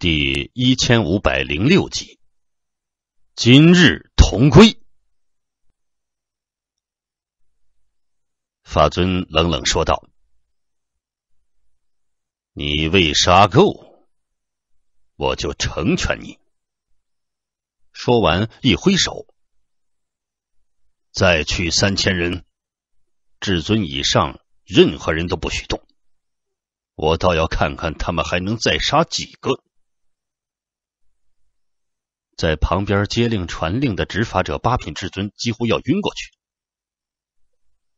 第一千五百零六集，今日同归。法尊冷冷说道：“你未杀够，我就成全你。”说完，一挥手，再去三千人。至尊以上，任何人都不许动。我倒要看看他们还能再杀几个。在旁边接令传令的执法者八品至尊几乎要晕过去。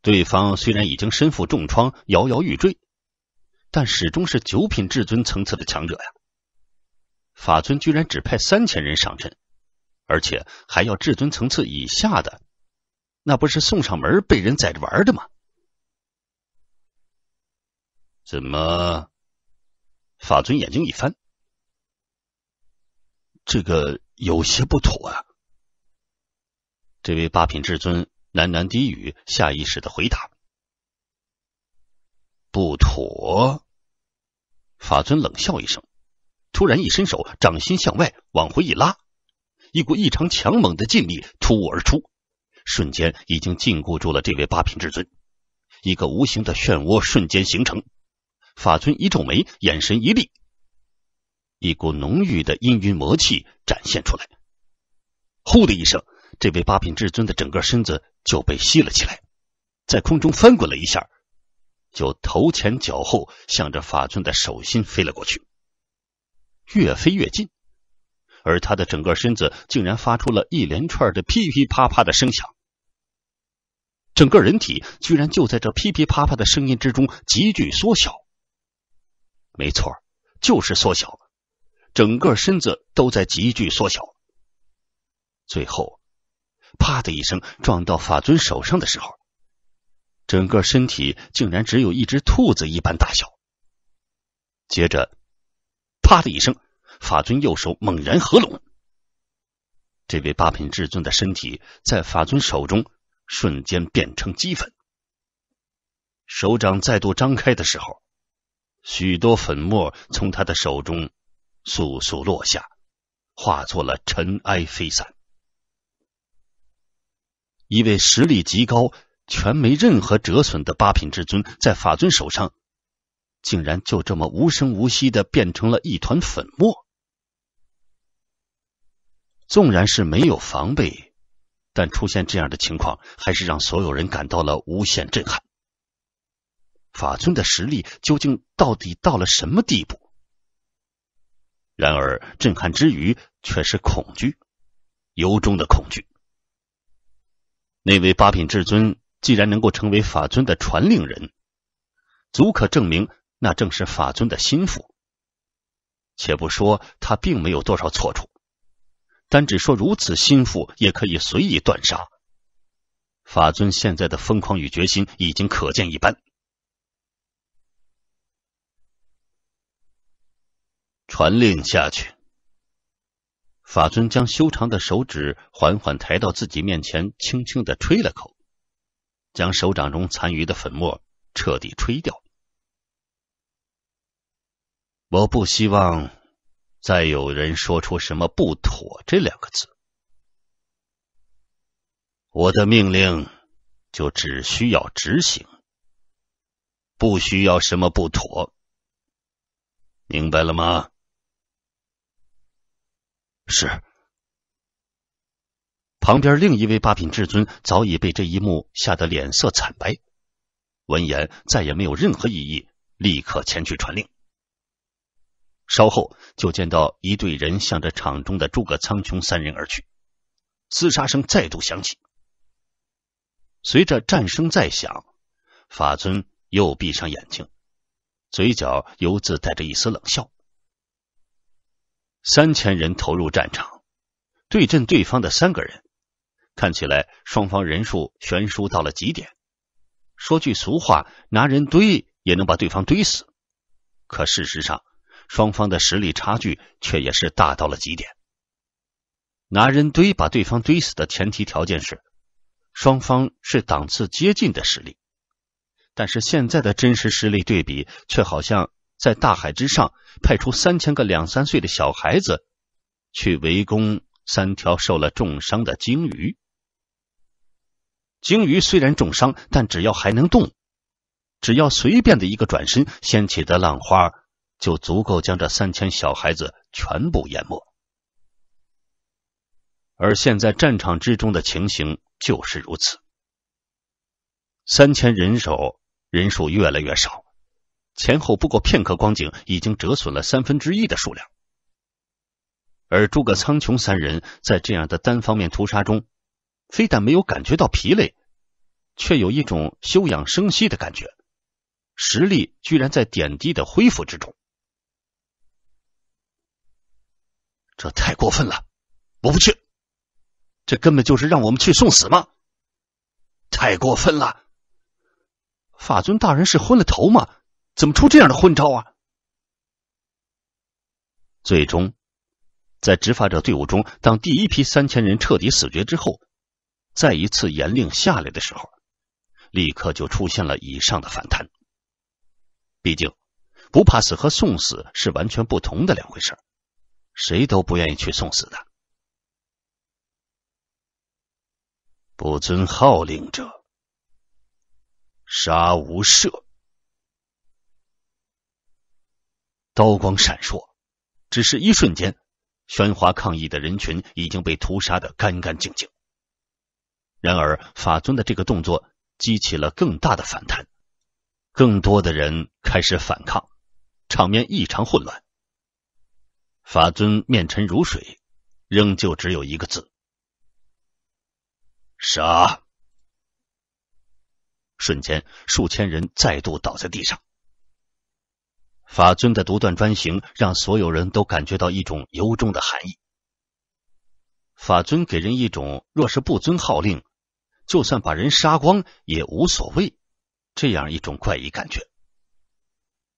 对方虽然已经身负重创，摇摇欲坠，但始终是九品至尊层次的强者呀。法尊居然只派三千人上阵，而且还要至尊层次以下的，那不是送上门被人宰着玩的吗？怎么？法尊眼睛一翻。这个有些不妥啊！这位八品至尊喃喃低语，下意识的回答：“不妥。”法尊冷笑一声，突然一伸手，掌心向外，往回一拉，一股异常强猛的劲力突兀而出，瞬间已经禁锢住了这位八品至尊。一个无形的漩涡瞬间形成，法尊一皱眉，眼神一厉。一股浓郁的阴云魔气展现出来，呼的一声，这位八品至尊的整个身子就被吸了起来，在空中翻滚了一下，就头前脚后向着法尊的手心飞了过去，越飞越近，而他的整个身子竟然发出了一连串的噼噼啪啪的声响，整个人体居然就在这噼噼啪啪的声音之中急剧缩小，没错，就是缩小。整个身子都在急剧缩小，最后啪的一声撞到法尊手上的时候，整个身体竟然只有一只兔子一般大小。接着啪的一声，法尊右手猛然合拢，这位八品至尊的身体在法尊手中瞬间变成齑粉。手掌再度张开的时候，许多粉末从他的手中。簌簌落下，化作了尘埃飞散。一位实力极高、全没任何折损的八品至尊，在法尊手上，竟然就这么无声无息的变成了一团粉末。纵然是没有防备，但出现这样的情况，还是让所有人感到了无限震撼。法尊的实力究竟到底到了什么地步？然而，震撼之余却是恐惧，由衷的恐惧。那位八品至尊既然能够成为法尊的传令人，足可证明那正是法尊的心腹。且不说他并没有多少错处，单只说如此心腹也可以随意断杀，法尊现在的疯狂与决心已经可见一斑。传令下去。法尊将修长的手指缓缓抬到自己面前，轻轻的吹了口，将手掌中残余的粉末彻底吹掉。我不希望再有人说出什么“不妥”这两个字。我的命令就只需要执行，不需要什么不妥。明白了吗？是。旁边另一位八品至尊早已被这一幕吓得脸色惨白，闻言再也没有任何异议，立刻前去传令。稍后就见到一队人向着场中的诸葛苍穹三人而去，厮杀声再度响起。随着战声再响，法尊又闭上眼睛，嘴角犹自带着一丝冷笑。三千人投入战场，对阵对方的三个人，看起来双方人数悬殊到了极点。说句俗话，拿人堆也能把对方堆死。可事实上，双方的实力差距却也是大到了极点。拿人堆把对方堆死的前提条件是，双方是档次接近的实力，但是现在的真实实力对比却好像。在大海之上，派出三千个两三岁的小孩子，去围攻三条受了重伤的鲸鱼。鲸鱼虽然重伤，但只要还能动，只要随便的一个转身，掀起的浪花就足够将这三千小孩子全部淹没。而现在战场之中的情形就是如此，三千人手人数越来越少。前后不过片刻光景，已经折损了三分之一的数量。而诸葛苍穹三人，在这样的单方面屠杀中，非但没有感觉到疲累，却有一种休养生息的感觉，实力居然在点滴的恢复之中。这太过分了！我不去，这根本就是让我们去送死吗？太过分了！法尊大人是昏了头吗？怎么出这样的昏招啊！最终，在执法者队伍中，当第一批三千人彻底死绝之后，再一次严令下来的时候，立刻就出现了以上的反弹。毕竟，不怕死和送死是完全不同的两回事，谁都不愿意去送死的。不遵号令者，杀无赦。刀光闪烁，只是一瞬间，喧哗抗议的人群已经被屠杀的干干净净。然而，法尊的这个动作激起了更大的反弹，更多的人开始反抗，场面异常混乱。法尊面沉如水，仍旧只有一个字：“杀。”瞬间，数千人再度倒在地上。法尊的独断专行，让所有人都感觉到一种由衷的寒意。法尊给人一种，若是不遵号令，就算把人杀光也无所谓，这样一种怪异感觉。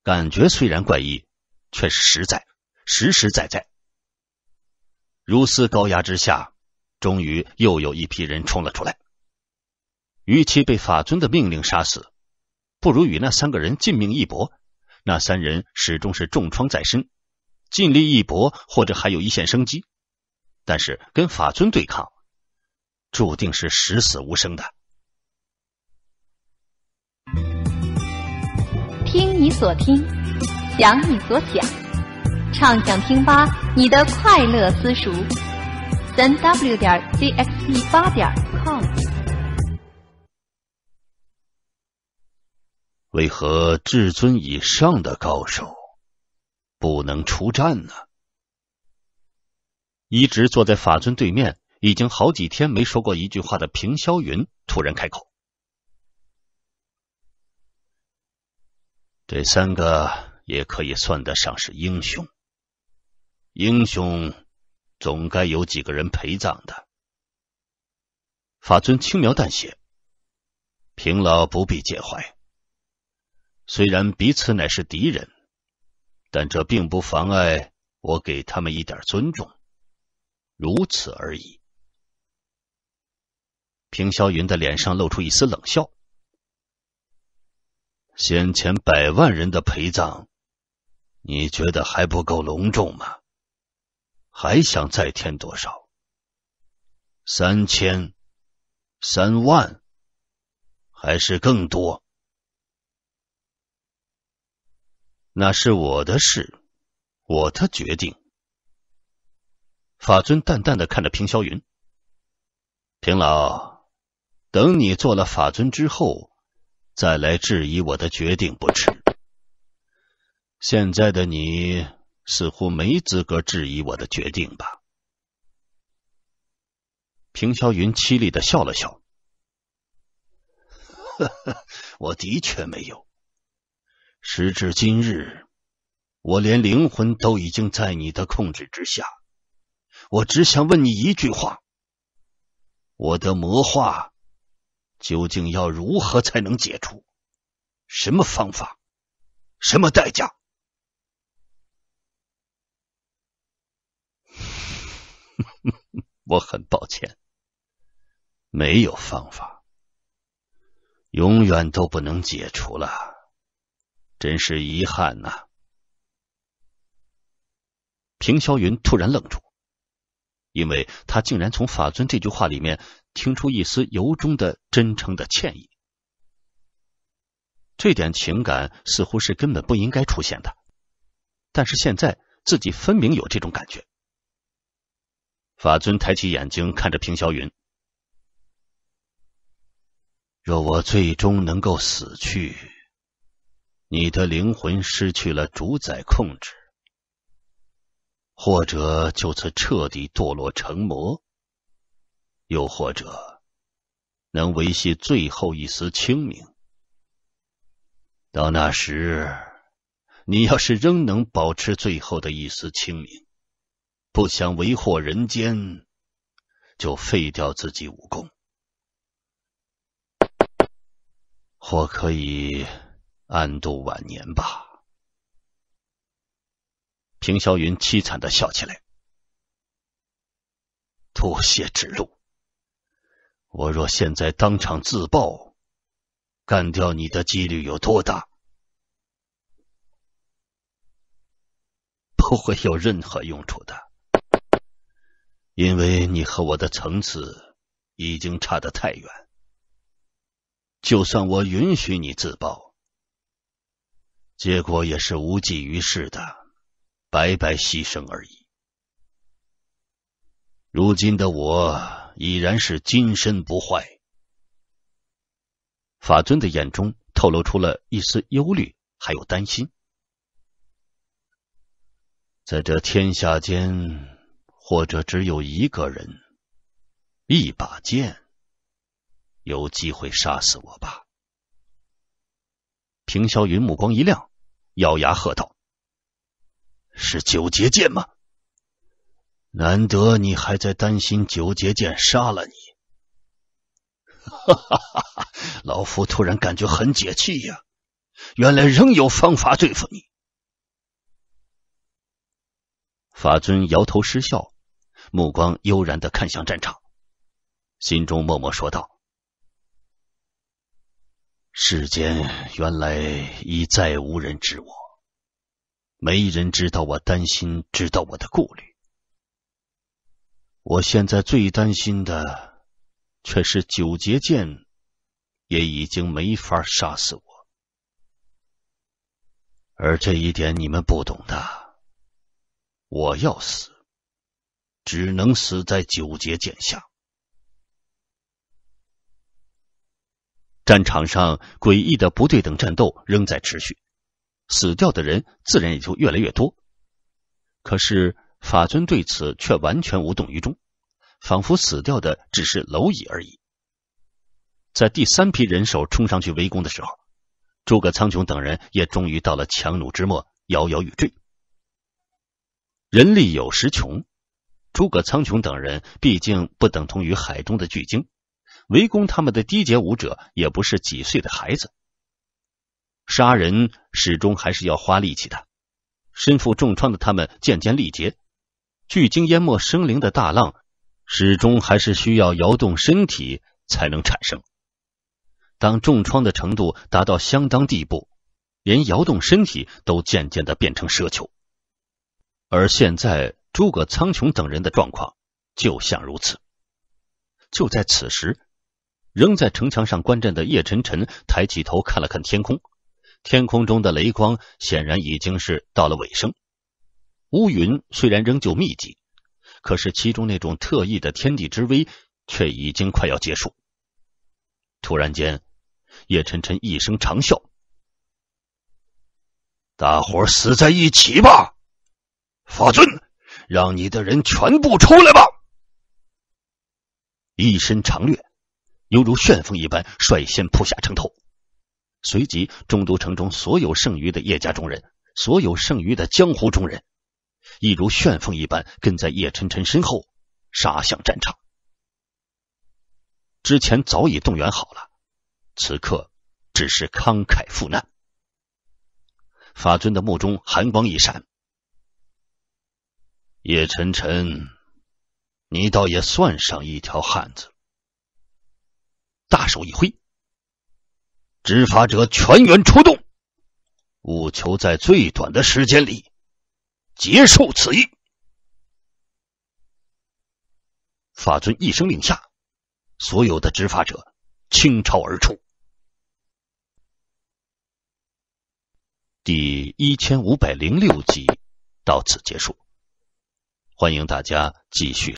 感觉虽然怪异，却是实在，实实在在。如斯高压之下，终于又有一批人冲了出来。与其被法尊的命令杀死，不如与那三个人尽命一搏。那三人始终是重创在身，尽力一搏或者还有一线生机，但是跟法尊对抗，注定是十死无生的。听你所听，想你所想，畅想听吧，你的快乐私塾，三 w 点 cxe 八点 com。为何至尊以上的高手不能出战呢？一直坐在法尊对面，已经好几天没说过一句话的平霄云突然开口：“这三个也可以算得上是英雄，英雄总该有几个人陪葬的。”法尊轻描淡写：“平老不必介怀。”虽然彼此乃是敌人，但这并不妨碍我给他们一点尊重，如此而已。平霄云的脸上露出一丝冷笑：“先前百万人的陪葬，你觉得还不够隆重吗？还想再添多少？三千、三万，还是更多？”那是我的事，我的决定。法尊淡淡的看着平霄云，平老，等你做了法尊之后，再来质疑我的决定不迟。现在的你似乎没资格质疑我的决定吧？平霄云凄厉的笑了笑，呵呵，我的确没有。时至今日，我连灵魂都已经在你的控制之下。我只想问你一句话：我的魔化究竟要如何才能解除？什么方法？什么代价？我很抱歉，没有方法，永远都不能解除了。真是遗憾呐！平霄云突然愣住，因为他竟然从法尊这句话里面听出一丝由衷的、真诚的歉意。这点情感似乎是根本不应该出现的，但是现在自己分明有这种感觉。法尊抬起眼睛看着平霄云：“若我最终能够死去……”你的灵魂失去了主宰控制，或者就此彻底堕落成魔，又或者能维系最后一丝清明。到那时，你要是仍能保持最后的一丝清明，不想为祸人间，就废掉自己武功，或可以。安度晚年吧。平霄云凄惨的笑起来。多谢之路，我若现在当场自爆，干掉你的几率有多大？不会有任何用处的，因为你和我的层次已经差得太远。就算我允许你自爆。结果也是无济于事的，白白牺牲而已。如今的我已然是金身不坏，法尊的眼中透露出了一丝忧虑，还有担心。在这天下间，或者只有一个人，一把剑，有机会杀死我吧。平霄云目光一亮，咬牙喝道：“是九节剑吗？难得你还在担心九节剑杀了你。”哈哈哈哈哈！老夫突然感觉很解气呀，原来仍有方法对付你。法尊摇头失笑，目光悠然的看向战场，心中默默说道。世间原来已再无人知我，没人知道我担心，知道我的顾虑。我现在最担心的，却是九节剑也已经没法杀死我，而这一点你们不懂的。我要死，只能死在九节剑下。战场上诡异的不对等战斗仍在持续，死掉的人自然也就越来越多。可是法尊对此却完全无动于衷，仿佛死掉的只是蝼蚁而已。在第三批人手冲上去围攻的时候，诸葛苍穹等人也终于到了强弩之末，摇摇欲坠。人力有时穷，诸葛苍穹等人毕竟不等同于海中的巨鲸。围攻他们的低阶武者也不是几岁的孩子，杀人始终还是要花力气的。身负重创的他们渐渐力竭，巨鲸淹没生灵的大浪，始终还是需要摇动身体才能产生。当重创的程度达到相当地步，连摇动身体都渐渐的变成奢求。而现在，诸葛苍穹等人的状况就像如此。就在此时。仍在城墙上观战的叶沉沉抬起头看了看天空，天空中的雷光显然已经是到了尾声。乌云虽然仍旧密集，可是其中那种特异的天地之威却已经快要结束。突然间，叶晨晨一声长啸：“大伙死在一起吧！法尊，让你的人全部出来吧！”一身长掠。犹如旋风一般，率先扑下城头，随即，中都城中所有剩余的叶家中人，所有剩余的江湖中人，亦如旋风一般，跟在叶晨晨身后杀向战场。之前早已动员好了，此刻只是慷慨赴难。法尊的目中寒光一闪：“叶晨晨，你倒也算上一条汉子。”大手一挥，执法者全员出动，务求在最短的时间里结束此役。法尊一声令下，所有的执法者倾巢而出。第一千五百零六集到此结束，欢迎大家继续。